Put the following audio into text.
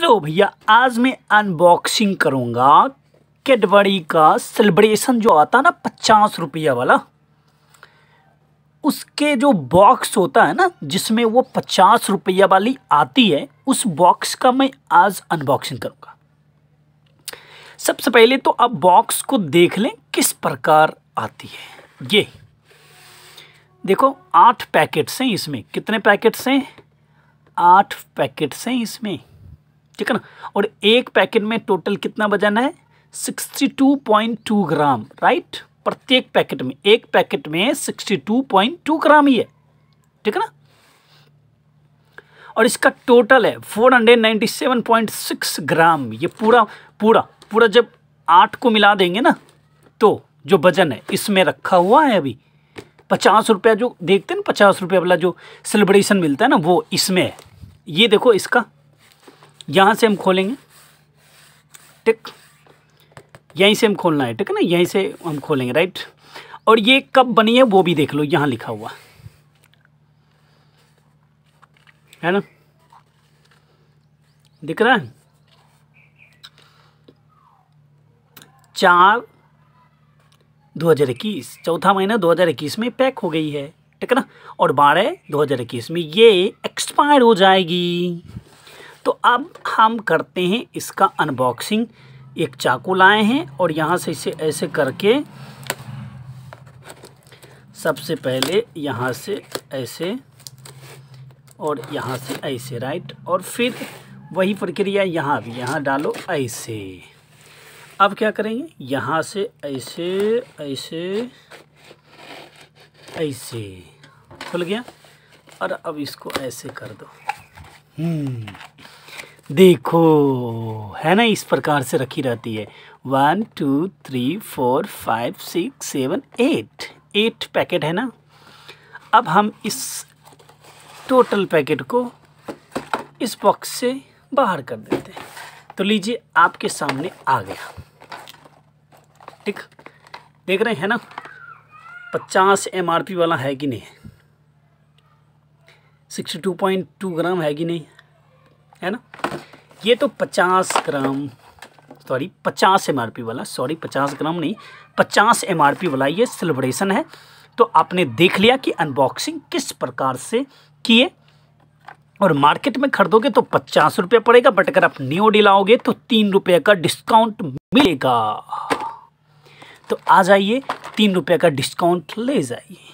hello भैया आज मैं अनबॉक्सिंग करूँगा कैडबरी का सेलिब्रेशन जो आता है ना पचास रुपया वाला उसके जो बॉक्स होता है ना जिसमें वो पचास रुपया वाली आती है उस बॉक्स का मैं आज अनबॉक्सिंग करूँगा सबसे पहले तो आप बॉक्स को देख लें किस प्रकार आती है ये देखो आठ पैकेट्स हैं इसमें कितने पैकेट्स हैं आठ पैकेट्स हैं इसमें ठीक है ना और एक पैकेट में टोटल कितना वजन है sixty two point two gram right प्रत्येक पैकेट में एक पैकेट में sixty two point two gram ही है ठीक है ना और इसका टोटल है four hundred ninety seven point six gram ये पूरा पूरा पूरा जब आठ को मिला देंगे ना तो जो वजन है इसमें रखा हुआ है अभी पचास रुपया जो देखते हैं ना पचास रुपये वाला जो सेलिब्रेशन मिलता है ना वो इसमें है ये देखो इसका यहाँ से हम खोलेंगे टिक यहीं से हम खोलना है ठीक है ना यहीं से हम खोलेंगे राइट और ये कब बनी है वो भी देख लो यहाँ लिखा हुआ है ना दिख रहा है चार दो हज़ार इक्कीस चौथा महीना दो हज़ार इक्कीस में पैक हो गई है ठीक है ना और बारह दो हज़ार इक्कीस में ये एक्सपायर हो जाएगी तो अब हम करते हैं इसका अनबॉक्सिंग एक चाकू लाए हैं और यहाँ से इसे ऐसे करके सबसे पहले यहाँ से ऐसे और यहाँ से ऐसे राइट और फिर वही प्रक्रिया यहाँ भी यहाँ डालो ऐसे अब क्या करेंगे यहाँ से ऐसे ऐसे ऐसे खुल गया और अब इसको ऐसे कर दो हम्म देखो है ना इस प्रकार से रखी रहती है one two three four five six seven eight eight packet है ना अब हम इस टोटल पैकेट को इस बॉक्स से बाहर कर देते हैं तो लीजिए आपके सामने आ गया ठीक देख रहे हैं ना पचास एम वाला है कि नहीं sixty two point two gram है कि नहीं है ना ये तो पचास ग्राम सॉरी पचास एम वाला सॉरी पचास ग्राम नहीं पचास एम वाला ये सेलिब्रेशन है तो आपने देख लिया कि अनबॉक्सिंग किस प्रकार से किए और मार्केट में खरीदोगे तो पचास रुपये पड़ेगा बट अगर आप न्यू डिलाओगे तो तीन रुपये का डिस्काउंट मिलेगा तो आ जाइए तीन रुपये का डिस्काउंट ले जाइए